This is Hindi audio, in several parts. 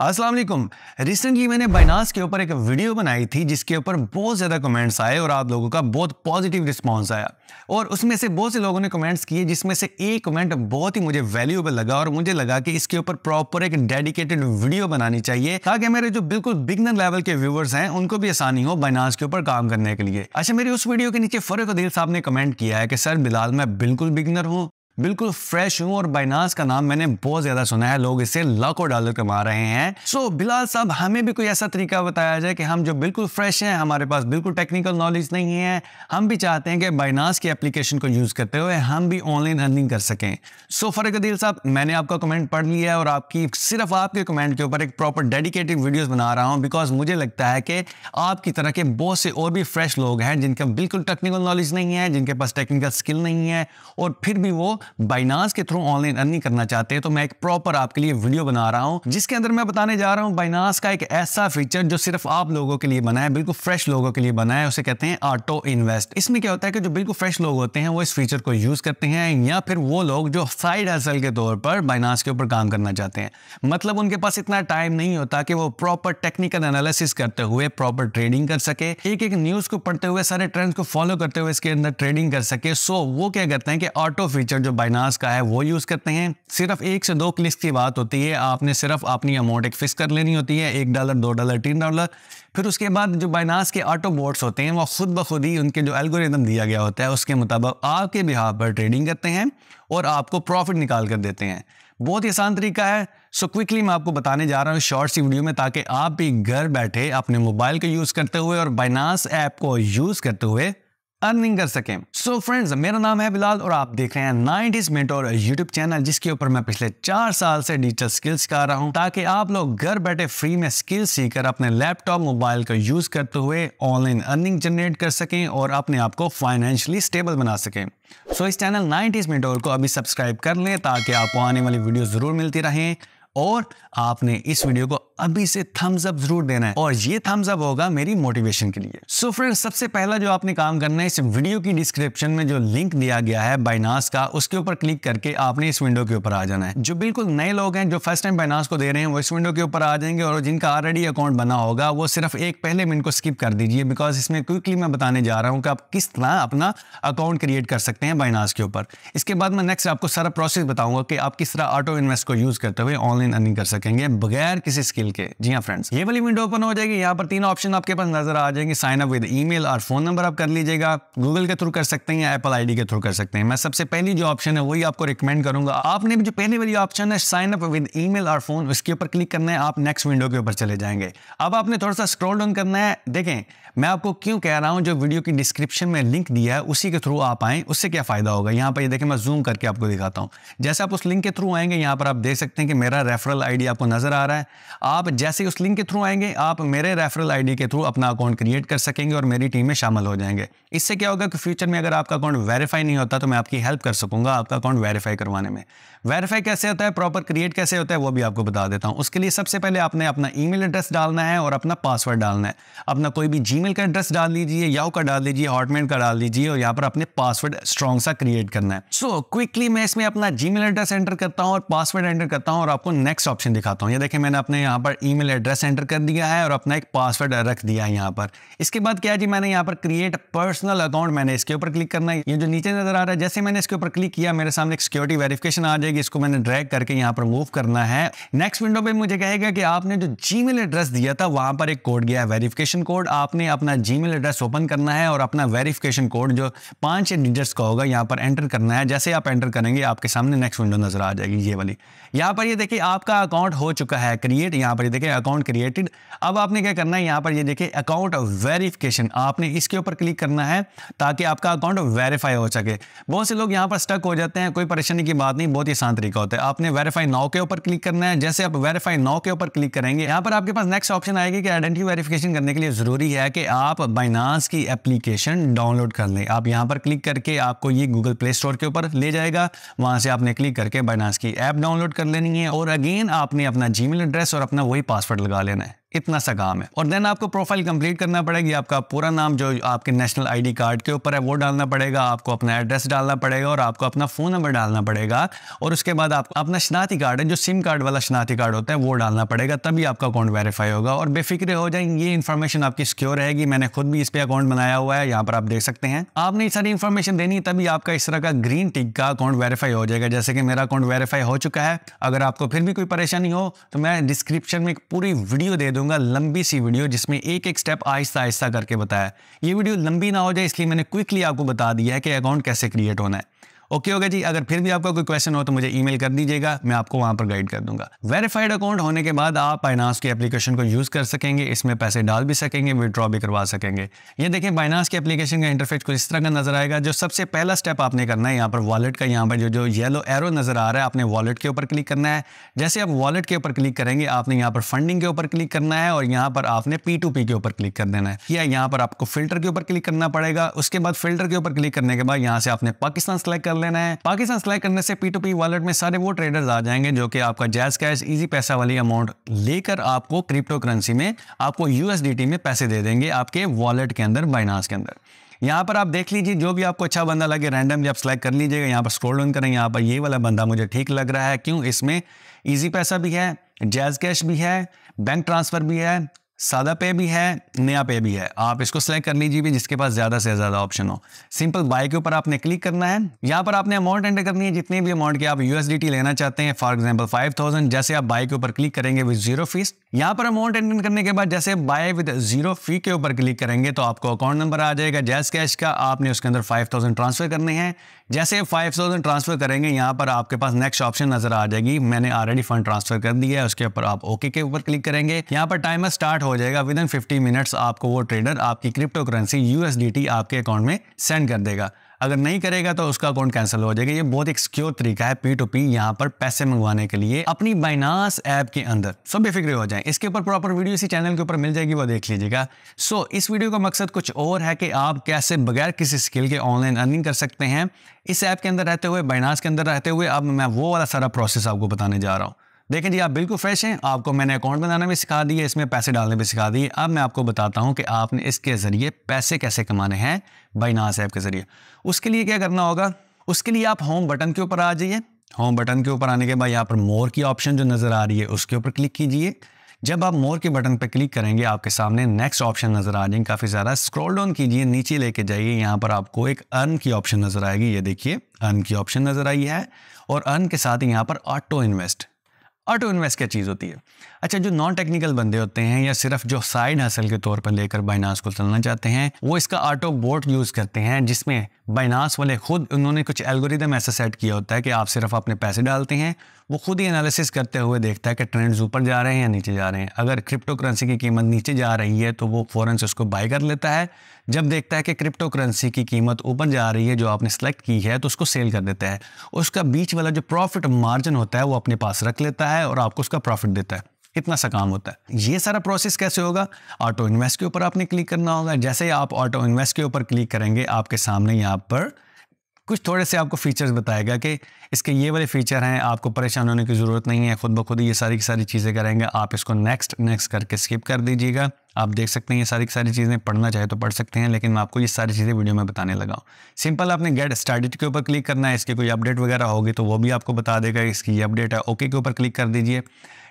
अस्सलाम वालेकुम रिसेंटली मैंने बाइनास के ऊपर एक वीडियो बनाई थी जिसके ऊपर बहुत ज़्यादा कमेंट्स आए और आप लोगों का बहुत पॉजिटिव रिस्पांस आया और उसमें से बहुत से लोगों ने कमेंट्स किए जिसमें से एक कमेंट बहुत ही मुझे वैल्यूएबल लगा और मुझे लगा कि इसके ऊपर प्रॉपर एक डेडिकेटेड वीडियो बनानी चाहिए ताकि मेरे जो बिल्कुल बिगनर लेवल के व्यूवर्स हैं उनको भी आसानी हो बाइनास के ऊपर काम करने के लिए अच्छा मेरी उस वीडियो के नीचे फरुख अदील साहब ने कमेंट किया है कि सर बिलाल मैं बिल्कुल बिगनर हूँ बिल्कुल फ्रेश हूँ और बाइनास का नाम मैंने बहुत ज्यादा सुना है लोग इसे लाखों डॉलर कमा रहे हैं सो so, बिलाल साहब हमें भी कोई ऐसा तरीका बताया जाए कि हम जो बिल्कुल फ्रेश हैं हमारे पास बिल्कुल टेक्निकल नॉलेज नहीं है हम भी चाहते हैं कि बाइनास की एप्लीकेशन को यूज़ करते हुए हम भी ऑनलाइन अर्निंग कर सकें सो so, फरक अदील साहब मैंने आपका कमेंट पढ़ लिया है और आपकी सिर्फ आपके कमेंट के ऊपर एक प्रॉपर डेडिकेटेड वीडियोज बना रहा हूँ बिकॉज मुझे लगता है कि आपकी तरह के बहुत से और भी फ्रेश लोग हैं जिनका बिल्कुल टेक्निकल नॉलेज नहीं है जिनके पास टेक्निकल स्किल नहीं है और फिर भी वो बाइनास के थ्रू ऑनलाइन अर्निंग करना चाहते हैं तो मैं एक प्रॉपर आपके लिए वीडियो बना रहा हूँ जिसके अंदर मैं बताने जा रहा हूँ बाइनास का एक ऐसा फीचर जो सिर्फ आप लोगों के लिए बनाया बिल्कुल फ्रेश लोगों के लिए बनाया उसे कहते हैं ऑटो इन्वेस्ट इसमें क्या होता है कि जो बिल्कुल फ्रेश लोग होते हैं वो इस फीचर को यूज़ करते हैं या फिर वो लोग जो साइड हसल के तौर पर बाइनास के ऊपर काम करना चाहते हैं मतलब उनके पास इतना टाइम नहीं होता कि वो प्रॉपर टेक्निकल एनालिसिस करते हुए प्रॉपर ट्रेडिंग कर सके एक एक न्यूज़ को पढ़ते हुए सारे ट्रेंड्स को फॉलो करते हुए इसके अंदर ट्रेडिंग कर सके सो वो क्या करते हैं कि ऑटो फीचर जो जो बाइनास का है वो यूज़ करते हैं सिर्फ एक से दो क्लिक की बात होती है आपने सिर्फ अपनी अमाउंट एक फिक्स कर लेनी होती है एक डॉलर दो डॉलर तीन डॉलर फिर उसके बाद जो बाइनास के ऑटो बोर्ड्स होते हैं वो खुद ब खुद ही उनके जो एल्गोरिदम दिया गया होता है उसके मुताबिक आपके बिहार पर ट्रेडिंग करते हैं और आपको प्रॉफिट निकाल कर देते हैं बहुत ही आसान तरीका है सो so क्विकली मैं आपको बताने जा रहा हूँ शॉर्ट सी वीडियो में ताकि आप भी घर बैठे अपने मोबाइल को यूज़ करते हुए और बाइनास ऐप को यूज़ करते हुए अर्निंग कर सके सो so फ्रेंड्स मेरा नाम है बिलाल और आप देख रहे हैं नाइनटीज और यूट्यूब चैनल जिसके ऊपर मैं पिछले चार साल से डिजिटल स्किल्स सिखा रहा हूं ताकि आप लोग घर बैठे फ्री में स्किल सीखकर अपने लैपटॉप मोबाइल का यूज करते हुए ऑनलाइन अर्निंग जनरेट कर सकें और अपने आप को फाइनेंशियली स्टेबल बना सकें सो so इस चैनल नाइनटीज मिनट को अभी सब्सक्राइब कर लें ताकि आपको आने वाली वीडियो जरूर मिलती रहें और आपने इस वीडियो को अभी से थम्स अप जरूर देना है और ये थम्स अप होगा मेरी मोटिवेशन के लिए सो so फ्रेंड सबसे पहला जो आपने काम करना है इस वीडियो की डिस्क्रिप्शन में जो लिंक दिया गया है बाइनास का उसके ऊपर क्लिक करके आपने इस विंडो के ऊपर आ जाना है जो बिल्कुल नए लोग हैं जो फर्स्ट टाइम बाइनास को दे रहे हैं वो इस विंडो के ऊपर आ जाएंगे और जिनका ऑलरेडी अकाउंट बना होगा वो सिर्फ एक पहले मिनट को स्किप कर दीजिए बिकॉज इसमें क्विकली मैं बताने जा रहा हूँ कि आप किस तरह अपना अकाउंट क्रिएट कर सकते हैं बाइनास के ऊपर इसके बाद मैं नेक्स्ट आपको सारा प्रोसेस बताऊंगा कि आप किस तरह ऑटो इन्वेस्ट को यूज करते हुए ऑनलाइन ऑनलाइन अर्निंग कर सकेंगे बगैर किसी स्किल के जी हाँ फ्रेंड्स ये वाली विंडो ओपन हो जाएगी यहाँ पर तीन ऑप्शन आपके पास नजर आ जाएंगे साइन अप विद ईमेल और फोन नंबर आप कर लीजिएगा गूगल के थ्रू कर सकते हैं या एप्पल आईडी के थ्रू कर सकते हैं मैं सबसे पहली जो ऑप्शन है वही आपको रिकमेंड करूंगा आपने जो पहले वाली ऑप्शन है साइन अप विद ई और फोन उसके ऊपर क्लिक करना है आप नेक्स्ट विंडो के ऊपर चले जाएंगे अब आपने थोड़ा सा स्क्रोल डाउन करना है देखें मैं आपको क्यों कह रहा हूं जो वीडियो की डिस्क्रिप्शन में लिंक दिया है उसी के थ्रू आप आए उससे क्या फायदा होगा यहाँ पर देखें मैं जूम करके आपको दिखाता हूँ जैसे आप उस लिंक के थ्रू आएंगे यहाँ पर आप देख सकते हैं कि मेरा रेफरल आईडी आपको नज़र आ रहा है आप जैसे उस लिंक के थ्रू आएंगे आप मेरे रेफरल आईडी के थ्रू अपना अकाउंट क्रिएट कर सकेंगे और मेरी टीम में शामिल हो जाएंगे इससे क्या होगा कि फ्यूचर में अगर आपका अकाउंट वेरीफाई नहीं होता तो मैं आपकी हेल्प कर सकूँगा आपका अकाउंट वेरीफाई करवाने में वेरीफाई कैसे होता है प्रॉपर क्रिएट कैसे होता है वो भी आपको बता देता हूँ उसके लिए सबसे पहले आपने अपना ई एड्रेस डालना है और अपना पासवर्ड डालना है अपना कोई भी जी का एड्रेस डाल लीजिए याओ का डाल लीजिए हॉटमेल का डाल लीजिए और यहाँ पर अपने पासवर्ड स्ट्रॉन्ग सा क्रिएट करना है सो so, क्विकली मैं इसमें अपना जी एड्रेस एंटर करता हूँ और पासवर्ड एंटर करता हूँ और आपको नेक्स्ट ऑप्शन दिखाता हूँ ये देखें मैंने अपने यहाँ पर ईमेल एड्रेस एंटर कर दिया है और अपना एक पासवर्ड रख दिया है यहाँ पर इसके बाद क्या जी मैंने यहाँ पर क्रिएट पर्सनल अकाउंट मैंने इसके ऊपर क्लिक करना है ये जो नीचे नजर आ रहा है जैसे मैंने इसके ऊपर क्लिक किया मेरे सामने एक सिक्योरिटी वेरिफिकेशन आ जाएगी इसको मैंने ड्रैग करके यहाँ पर मूव करना है नेक्स्ट विंडो पर मुझे कहेगा कि आपने जो जी एड्रेस दिया था वहाँ पर एक कोड गया है वेरिफिकेशन कोड आपने अपना जी एड्रेस ओपन करना है और अपना वेरीफिकेशन कोड जो पाँच डिजिट्स का होगा यहाँ पर एंटर करना है जैसे आप एंटर करेंगे आपके सामने नेक्स्ट विंडो नजर आ जाएगी ये वाली यहाँ पर ये देखिए आपका अकाउंट हो चुका है क्रिएट यहाँ पर देखें अकाउंट क्रिएटेड अब आपने क्या करना है यहाँ पर ये देखें अकाउंट वेरिफिकेशन आपने इसके ऊपर क्लिक करना है ताकि आपका अकाउंट वेरीफाई हो सके बहुत से लोग यहाँ पर स्टक हो जाते हैं कोई परेशानी की बात नहीं बहुत ही आसान तरीका होता है आपने वेरीफाई नाव के ऊपर क्लिक करना है जैसे आप वेरीफाई नाव के ऊपर क्लिक करेंगे यहाँ पर आपके पास नेक्स्ट ऑप्शन आएगी कि आइडेंटिटी वेरीफिकेशन करने के लिए ज़रूरी है कि आप बाइनास की एप्लीकेशन डाउनलोड कर लें आप यहाँ पर क्लिक करके आपको ये गूगल प्ले स्टोर के ऊपर ले जाएगा वहाँ से आपने क्लिक करके बाइनास की ऐप डाउनलोड कर लेनी है और अगेन आपने अपना जी एड्रेस और अपना वही पासवर्ड लगा लेना है इतना सा काम है और देन आपको प्रोफाइल कंप्लीट करना पड़ेगी आपका पूरा नाम जो आपके नेशनल आईडी कार्ड के ऊपर है वो डालना पड़ेगा आपको अपना एड्रेस डालना पड़ेगा और आपको अपना फ़ोन नंबर डालना पड़ेगा और उसके बाद आपको अपना शनाती कार्ड है जो सिम कार्ड वाला शनाती कार्ड होता है वो डालना पड़ेगा तभी आपका अकाउंट वेरीफाई होगा और बेफिक्र हो जाए ये इन्फॉर्मेशन आपकी सिक्योर रहेगी मैंने खुद भी इस पर अकाउंट बनाया हुआ है यहाँ पर आप देख सकते हैं आपने ये सारी इन्फॉर्मेशन देनी तभी आपका इस तरह का ग्रीन टिक का अकाउंट वेरीफाई हो जाएगा जैसे कि मेरा अकाउंट वेरीफाई हो चुका है अगर आपको फिर भी कोई परेशानी हो तो मैं डिस्क्रिप्शन में पूरी वीडियो दे दूँ दूंगा लंबी सी वीडियो जिसमें एक एक स्टेप आहिस्ता आहिस्ता करके बताया ये वीडियो लंबी ना हो जाए इसलिए मैंने क्विकली आपको बता दिया है कि अकाउंट कैसे क्रिएट होना है ओके होगा जी अगर फिर भी आपका कोई क्वेश्चन हो तो मुझे ईमेल कर दीजिएगा मैं आपको वहां पर गाइड कर दूंगा वेरीफाइड अकाउंट होने के बाद आप बाइनास की एप्लीकेशन को यूज कर सकेंगे इसमें पैसे डाल भी सकेंगे विदड्रॉ भी करवा सकेंगे ये देखें बाइनास की एप्लीकेशन का इंटरफेस कुछ इस तरह का नजर आएगा जो सबसे पहला स्टेप आपने करना है यहाँ पर वॉलेट का यहाँ पर जो जो येलो एरो नजर आ रहा है आपने वॉलेट के ऊपर क्लिक करना है जैसे आप वॉलेट के ऊपर क्लिक करेंगे आपने यहाँ पर फंडिंग के ऊपर क्लिक करना है और यहाँ पर आपने पी टू पी के ऊपर क्लिक कर देना है या यहाँ पर आपको फिल्टर के ऊपर क्लिक करना पड़ेगा उसके बाद फिल्टर के ऊपर क्लिक करने के बाद यहाँ से आपने पाकिस्तान सेलेक्ट कर लेना है पाकिस्तान सेलेक्ट करने से पी टू पी वॉलेट में सारे वो ट्रेडर्स आ जाएंगे जो कि आपका जैज कैश इजी पैसा वाली अमाउंट लेकर आपको क्रिप्टो करेंसी में आपको यूएसडीटी में पैसे दे देंगे आपके वॉलेट के अंदर बाइनास के अंदर यहाँ पर आप देख लीजिए जो भी आपको अच्छा बंदा लगे रैंडम आप सेलेक्ट कर लीजिएगा यहाँ पर स्क्रॉल डाउन करें यहाँ पर ये वाला बंदा मुझे ठीक लग रहा है क्यों इसमें ईजी पैसा भी है जैज कैश भी है बैंक ट्रांसफ़र भी है सादा पे भी है नया पे भी है आप इसको सेलेक्ट कर लीजिए भी जिसके पास ज़्यादा से ज़्यादा ऑप्शन हो सिंपल बाय के ऊपर आपने क्लिक करना है यहाँ पर आपने अमाउंट एंटर करनी है जितने भी अमाउंट की आप यूएसडीटी लेना चाहते हैं फॉर एग्जांपल 5000 जैसे आप बाय के ऊपर क्लिक करेंगे विद जीरो फीस यहाँ पर अमाउंट एंटर करने के बाद जैसे बाय विद जीरो फी के ऊपर क्लिक करेंगे तो आपको अकाउंट नंबर आ जाएगा जैस कैश का आपने उसके अंदर 5000 ट्रांसफर करने हैं जैसे 5000 ट्रांसफर करेंगे यहाँ पर आपके पास नेक्स्ट ऑप्शन नजर आ जाएगी मैंने ऑलरेडी फंड ट्रांसफर कर दिया है उसके ऊपर आप ओके के ऊपर क्लिक करेंगे यहाँ पर टाइमर स्टार्ट हो जाएगा विद इन फिफ्टी मिनट्स आपको वो ट्रेडर आपकी क्रिप्टो करेंसी यूएसडी आपके अकाउंट में सेंड कर देगा अगर नहीं करेगा तो उसका अकाउंट कैंसिल हो जाएगा ये बहुत एक सिक्योर तरीका है पी टू पी यहाँ पर पैसे मंगवाने के लिए अपनी बाइनास ऐप के अंदर सो बेफिक्र हो जाए इसके ऊपर प्रॉपर वीडियो इसी चैनल के ऊपर मिल जाएगी वो देख लीजिएगा सो इस वीडियो का मकसद कुछ और है कि आप कैसे बगैर किसी स्किल के ऑनलाइन अर्निंग कर सकते हैं इस ऐप के अंदर रहते हुए बाइनास के अंदर रहते हुए अब मैं वो वाला सारा प्रोसेस आपको बताने जा रहा हूँ देखें जी आप बिल्कुल फ्रेश हैं आपको मैंने अकाउंट बनाना भी सिखा दिया इसमें पैसे डालने भी सिखा दिए अब मैं आपको बताता हूँ कि आपने इसके ज़रिए पैसे कैसे कमाने हैं बाइनास ऐप के ज़रिए उसके लिए क्या करना होगा उसके लिए आप होम बटन के ऊपर आ जाइए होम बटन के ऊपर आने के बाद यहाँ पर मोर की ऑप्शन जो नज़र आ रही है उसके ऊपर क्लिक कीजिए जब आप मोर के बटन पर क्लिक करेंगे आपके सामने नेक्स्ट ऑप्शन नज़र आ जाएंगे काफ़ी ज़्यादा स्क्रॉल डाउन कीजिए नीचे लेके जाइए यहाँ पर आपको एक अर्न की ऑप्शन नज़र आएगी ये देखिए अर्न की ऑप्शन नज़र आई है और अर्न के साथ यहाँ पर ऑटो इन्वेस्ट ऑटो इन्वेस्ट क्या चीज़ होती है अच्छा जो नॉन टेक्निकल बंदे होते हैं या सिर्फ जो साइड हासिल के तौर पर लेकर बाइनास को चलना चाहते हैं वो इसका ऑटो बोट यूज़ करते हैं जिसमें बाइनास वाले खुद उन्होंने कुछ एल्गोरिदम ऐसा सेट किया होता है कि आप सिर्फ अपने पैसे डालते हैं वो खुद ही एनालिसिस करते हुए देखता है कि ट्रेंड्स ऊपर जा रहे हैं या नीचे जा रहे हैं अगर क्रिप्टो करेंसी की कीमत नीचे जा रही है तो वो फ़ौरन से उसको बाई कर लेता है जब देखता है कि क्रिप्टो करेंसी की कीमत ऊपर जा रही है जो आपने सेलेक्ट की है तो उसको सेल कर देता है उसका बीच वाला जो प्रॉफिट मार्जिन होता है वो अपने पास रख लेता है और आपको उसका प्रॉफिट देता है कितना सा काम होता है ये सारा प्रोसेस कैसे होगा ऑटो इन्वेस्ट के ऊपर आपने क्लिक करना होगा जैसे ही आप ऑटो इन्वेस्ट के ऊपर क्लिक करेंगे आपके सामने यहाँ पर कुछ थोड़े से आपको फीचर्स बताएगा कि इसके ये वाले फीचर हैं आपको परेशान होने की ज़रूरत नहीं है खुद ब खुद ये सारी की सारी चीज़ें करेंगे आप इसको नेक्स्ट नेक्स्ट करके स्किप कर दीजिएगा आप देख सकते हैं ये सारी की सारी चीज़ें पढ़ना चाहे तो पढ़ सकते हैं लेकिन मैं आपको ये सारी चीज़ें वीडियो में बताने लगा हूँ सिंपल आपने गेट स्टार्टिड के ऊपर क्लिक करना है इसकी कोई अपडेट वगैरह होगी तो वो भी आपको बता देगा इसकी ये अपडेट है ओके के ऊपर क्लिक कर दीजिए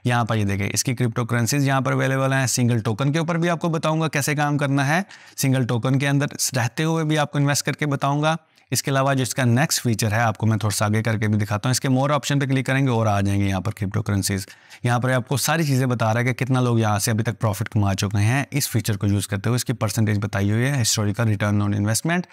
यहाँ पर ये देखें इसकी क्रिप्टो करेंसीज यहाँ पर अवेलेबल हैं सिंगल टोकन के ऊपर भी आपको बताऊँगा कैसे काम करना है सिंगल टोकन के अंदर रहते हुए भी आपको इन्वेस्ट करके बताऊँगा इसके अलावा जो इसका नेक्स्ट फीचर है आपको मैं थोड़ा सा आगे करके भी दिखाता हूँ इसके मोर ऑप्शन पर क्लिक करेंगे और आ जाएंगे यहाँ पर क्रिप्टो करेंसीज यहाँ पर आपको सारी चीज़ें बता रहा है कि कितना लोग यहाँ से अभी तक प्रॉफिट कमा चुके हैं इस फीचर को यूज़ करते हुए इसकी परसेंटेज बताई हुई है historical return on investment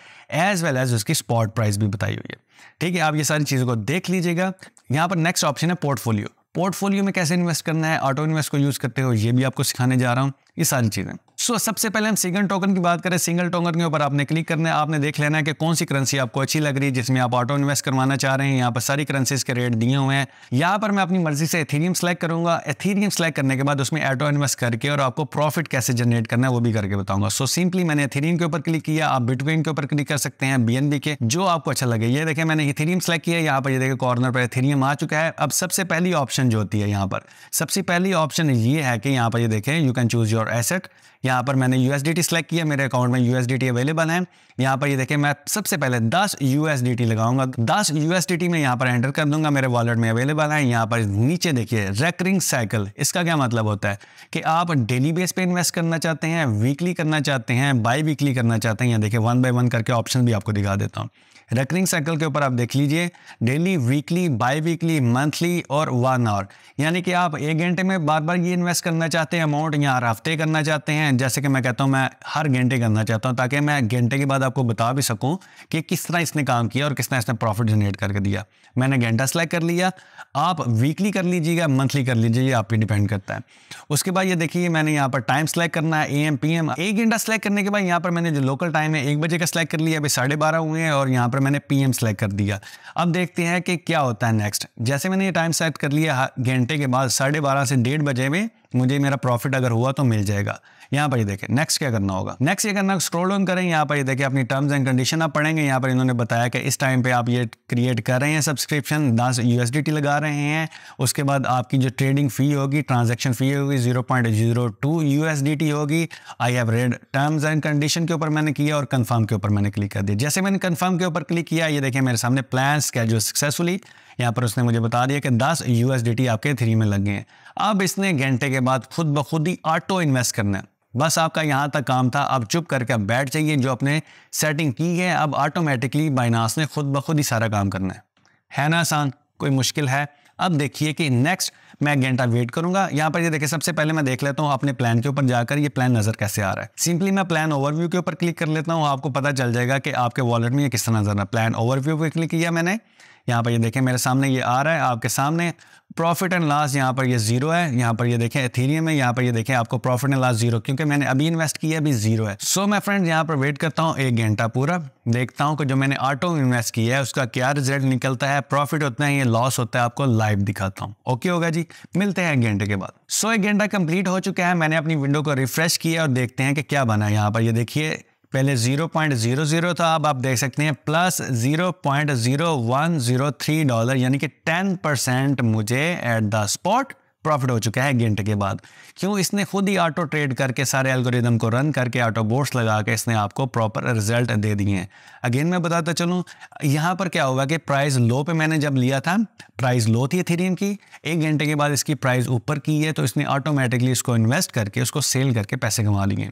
as well as उसकी स्पॉट प्राइस भी बताई हुई है ठीक है आप ये सारी चीज़ों को देख लीजिएगा यहाँ पर नेक्स्ट ऑप्शन है पोर्टफोलियो पोर्टफोलियो में कैसे इन्वेस्ट करना है ऑटो इन्वेस्ट को यूज़ करते हो ये भी आपको सिखाने जा रहा हूँ ये सारी चीज़ें सो so, सबसे पहले हम सिंगल टोकन की बात करें सिंगल टोकन के ऊपर आपने क्लिक करना है आपने देख लेना है कि कौन सी करेंसी आपको अच्छी लग रही है जिसमें आप ऑटो इन्वेस्ट करवाना चाह रहे हैं यहाँ पर सारी करेंसीज के रेट दिए हुए हैं यहाँ पर मैं अपनी मर्जी से एथीरियम सेलेक्ट करूंगा एथीरियम सेलेक्ट करने के बाद उसमें ऑटो इन्वेस्ट करके और आपको प्रॉफिट कैसे जनरेट करना है वो भी करके बताऊंगा सो सिंपली मैंने एथीरियम के ऊपर क्लिक किया आप बिटकॉइन के ऊपर क्लिक कर सकते हैं बी के जो आपको अच्छा लगे ये देखे मैंने इथीरियम सेलेक्ट किया यहाँ पर ये देखिए कॉर्नर पर एथीरियम आ चुका है अब सबसे पहली ऑप्शन जो होती है यहाँ पर सबसे पहली ऑप्शन ये है कि यहाँ पर ये देखें you can choose your asset यहाँ पर मैंने यू एस सेलेक्ट किया मेरे अकाउंट में यू अवेलेबल है यहाँ पर ये यह देखें मैं सबसे पहले दस यू एस लगाऊंगा दस यू में यहाँ पर एंटर कर दूंगा मेरे वॉलेट में अवेलेबल है यहाँ पर नीचे देखिए रेकरिंग साइकिल इसका क्या मतलब होता है कि आप डेली बेस पे इन्वेस्ट करना चाहते हैं वीकली करना चाहते हैं बाई वीकली करना चाहते हैं यहाँ देखिए वन बाई वन करके ऑप्शन भी आपको दिखा देता हूँ रेकरिंग साइकिल के ऊपर आप देख लीजिए daily weekly biweekly monthly और वन आवर यानी कि आप एक घंटे में बार बार ये इन्वेस्ट करना चाहते हैं अमाउंट यहाँ हफ्ते करना चाहते हैं हैं जैसे कि मैं कहता हूँ मैं हर घंटे करना चाहता हूँ ताकि मैं घंटे के बाद आपको बता भी सकूँ कि किस तरह इसने काम किया और किस तरह इसने प्रॉफिट जनरेट करके दिया मैंने घंटा सेलेक्ट कर लिया आप वीकली कर लीजिएगा मंथली कर लीजिए ये आप पर डिपेंड करता है उसके बाद ये देखिए मैंने यहाँ पर टाइम सेलेक्ट करना है ए एम पी एम एक घंटा सेलेक्ट करने के बाद यहाँ पर मैंने जो लोकल टाइम है एक बजे का सेलेक्ट कर लिया अभी साढ़े बारह हुए हैं और यहाँ पर मैंने पी एम सेलेक्ट कर दिया अब देखते हैं कि क्या होता है नेक्स्ट जैसे मैंने ये टाइम सेलेक्ट कर लिया घंटे के बाद साढ़े बारह से डेढ़ बजे में मुझे मेरा प्रॉफिट अगर हुआ तो मिल जाएगा यहाँ पर ये देखें नेक्स्ट क्या करना होगा नेक्स्ट ये करना स्क्रॉल ऑन करें यहाँ पर ये देखें अपनी टर्म्स एंड कंडीशन आप पढ़ेंगे यहाँ पर इन्होंने बताया कि इस टाइम पे आप ये क्रिएट कर रहे हैं सब्सक्रिप्शन दस यू लगा रहे हैं उसके बाद आपकी जो ट्रेडिंग फ़ी होगी ट्रांजेक्शन फ़ी होगी ज़ीरो पॉइंट जीरो टू यू होगी I have read terms and condition के ऊपर मैंने किया और कन्फर्म के ऊपर मैंने क्लिक कर दिया जैसे मैंने कन्फर्म के ऊपर क्लिक किया ये देखें मेरे सामने प्लान स्कैजो सक्सेसफुली यहाँ पर उसने मुझे बता दिया कि दस यू आपके थ्री में लग गए हैं अब इसने घंटे के बाद खुद ब खुद ही ऑटो इन्वेस्ट करना है बस आपका यहाँ तक काम था अब चुप करके अब बैठ जाइए जो अपने सेटिंग की है अब ऑटोमेटिकली बाइनास ने खुद ब खुद ही सारा काम करना है है ना आसान कोई मुश्किल है अब देखिए कि नेक्स्ट मैं घंटा वेट करूंगा यहाँ पर ये देखिए सबसे पहले मैं देख लेता हूँ अपने प्लान के ऊपर जाकर ये प्लान नज़र कैसे आ रहा है सिंपली मैं प्लान ओवरव्यू के ऊपर क्लिक कर लेता हूँ आपको पता चल जाएगा कि आपके वॉलेट में ये किस तरह नजर आ रहा है प्लान ओवरव्यू पर क्लिक किया मैंने यहाँ पर ये देखें मेरे सामने ये आ रहा है आपके सामने प्रॉफिट एंड लॉस यहाँ पर ये जीरो है यहाँ पर ये देखें एथीरियम में यहाँ पर ये देखें आपको प्रॉफिट एंड लॉस जीरो क्योंकि मैंने अभी इन्वेस्ट किया अभी जीरो है सो मैं फ्रेंड यहाँ पर वेट करता हूँ एक घंटा पूरा देखता हूँ कि जो मैंने ऑटो में इन्वेस्ट किया है उसका क्या रिजल्ट निकलता है प्रॉफिट होता है या लॉस होता है आपको लाइव दिखाता हूँ ओके होगा जी मिलते हैं एक घंटे के बाद सो एक घंटा कंप्लीट हो चुका है मैंने अपनी विंडो को रिफ्रेश किया और देखते हैं कि क्या बना यहाँ पर ये देखिए पहले 0.00 था अब आप देख सकते हैं प्लस 0.0103 डॉलर यानी कि 10 परसेंट मुझे एट द स्पॉट प्रॉफिट हो चुका है एक घंटे के बाद क्यों इसने खुद ही ऑटो ट्रेड करके सारे एल्गोरिदम को रन करके ऑटो बोर्ड्स लगा के इसने आपको प्रॉपर रिजल्ट दे दिए हैं अगेन मैं बताता चलूँ यहाँ पर क्या हुआ कि प्राइस लो पे मैंने जब लिया था प्राइस लो थी थीरियम की एक घंटे के बाद इसकी प्राइस ऊपर की है तो इसने ऑटोमेटिकली इसको इन्वेस्ट करके उसको सेल करके पैसे कमा लिए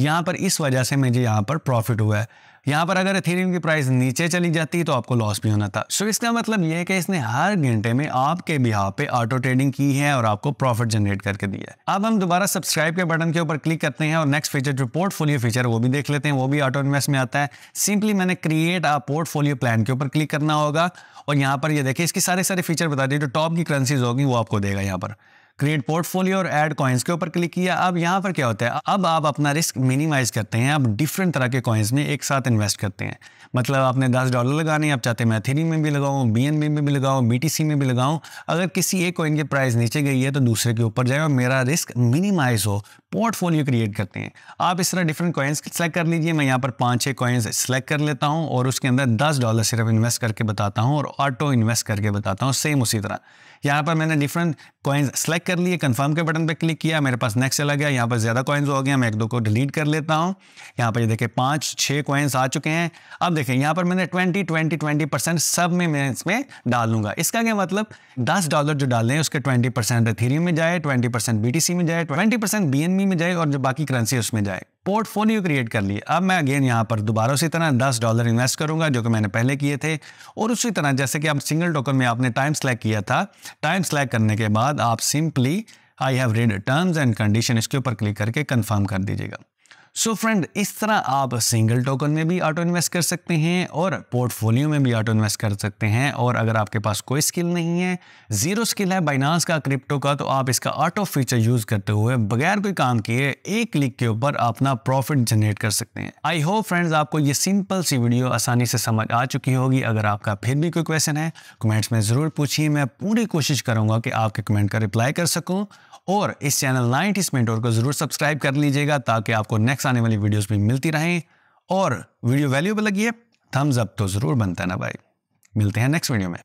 यहाँ पर इस वजह से मुझे यहाँ पर प्रॉफिट हुआ है यहाँ पर अगर एथेरियम की प्राइस नीचे चली जाती तो आपको लॉस भी होना था सो इसका मतलब यह है कि इसने हर घंटे में आपके बिहार पे ऑटो ट्रेडिंग की है और आपको प्रॉफिट जनरेट करके दिया है अब हम दोबारा सब्सक्राइब के बटन के ऊपर क्लिक करते हैं और नेक्स्ट फीचर जो पोर्टफोलियो फीचर वो भी देख लेते हैं वो भी ऑटो इन्वेस्ट में आता है सिंपली मैंने क्रिएट आ पोर्टफोलियो प्लान के ऊपर क्लिक करना होगा और यहाँ पर ये यह देखिए इसके सारे सारे फीचर बता दिए जो टॉप की करेंसीज होगी वो आपको देगा यहाँ पर क्रिएट पोर्टफोलियो और एड कॉइन्स के ऊपर क्लिक किया अब यहाँ पर क्या होता है अब आप अपना रिस्क मिनिमाइज करते हैं आप डिफरेंट तरह के कॉइन्स में एक साथ इन्वेस्ट करते हैं मतलब आपने दस डॉलर लगाने आप चाहते हैं मैथेरी में भी लगाऊँ बी एन में भी लगाऊँ बी टी सी में भी लगाऊँ अगर किसी एक कॉइन की प्राइस नीचे गई है तो दूसरे के ऊपर जाए और मेरा रिस्क मिनिमाइज हो पोर्टफोलियो क्रिएट करते हैं आप इस तरह डिफरेंट कॉइन्स सेलेक्ट कर लीजिए मैं यहाँ पर पाँच छः कॉइन्स सेलेक्ट कर लेता हूँ और उसके अंदर दस डॉलर सिर्फ इन्वेस्ट करके बताता हूँ और ऑटो इन्वेस्ट करके बताता हूँ सेम उसी तरह यहाँ पर मैंने डिफरेंट कॉइन्स सेलेक्ट कर लिए कंफर्म के बटन पर क्लिक किया मेरे पास नेक्स्ट चला गया यहाँ पर ज़्यादा कॉइन्स हो गया मैं एक दो को डिलीट कर लेता हूँ यहाँ पर ये देखें पाँच छः कॉइन्स आ चुके हैं अब देखें यहाँ पर मैंने ट्वेंटी ट्वेंटी ट्वेंटी परसेंट सब में मैं इसमें डाल लूँगा इसका क्या मतलब दस डॉलर जो हैं उसके ट्वेंटी परसेंट में जाए ट्वेंटी परसेंट बी में जाए ट्वेंटी परसेंट बी इकोनॉमी में जाए और जो बाकी करेंसी उसमें जाए पोर्टफोलियो क्रिएट कर लिए अब मैं अगेन यहाँ पर दोबारा उसी तरह दस डॉलर इन्वेस्ट करूँगा जो कि मैंने पहले किए थे और उसी तरह जैसे कि आप सिंगल टोकन में आपने टाइम स्लैक किया था टाइम स्लैक करने के बाद आप simply I have read terms and condition इसके ऊपर क्लिक करके कन्फर्म कर दीजिएगा सो so फ्रेंड इस तरह आप सिंगल टोकन में भी ऑटो इन्वेस्ट कर सकते हैं और पोर्टफोलियो में भी ऑटो इन्वेस्ट कर सकते हैं और अगर आपके पास कोई स्किल नहीं है जीरो स्किल है बाइनास का क्रिप्टो का तो आप इसका ऑटो फीचर यूज करते हुए बगैर कोई काम किए एक क्लिक के ऊपर अपना प्रॉफिट जनरेट कर सकते हैं आई होप फ्रेंड्स आपको ये सिंपल सी वीडियो आसानी से समझ आ चुकी होगी अगर आपका फिर भी कोई क्वेश्चन है कमेंट्स में ज़रूर पूछिए मैं पूरी कोशिश करूंगा कि आपके कमेंट का रिप्लाई कर सकूँ और इस चैनल नाइन्टीज मेंटोर को जरूर सब्सक्राइब कर लीजिएगा ताकि आपको नेक्स्ट आने वाली वीडियोस भी मिलती रहें और वीडियो वैल्यूबल लगी है थम्स अप तो जरूर बनता है ना भाई मिलते हैं नेक्स्ट वीडियो में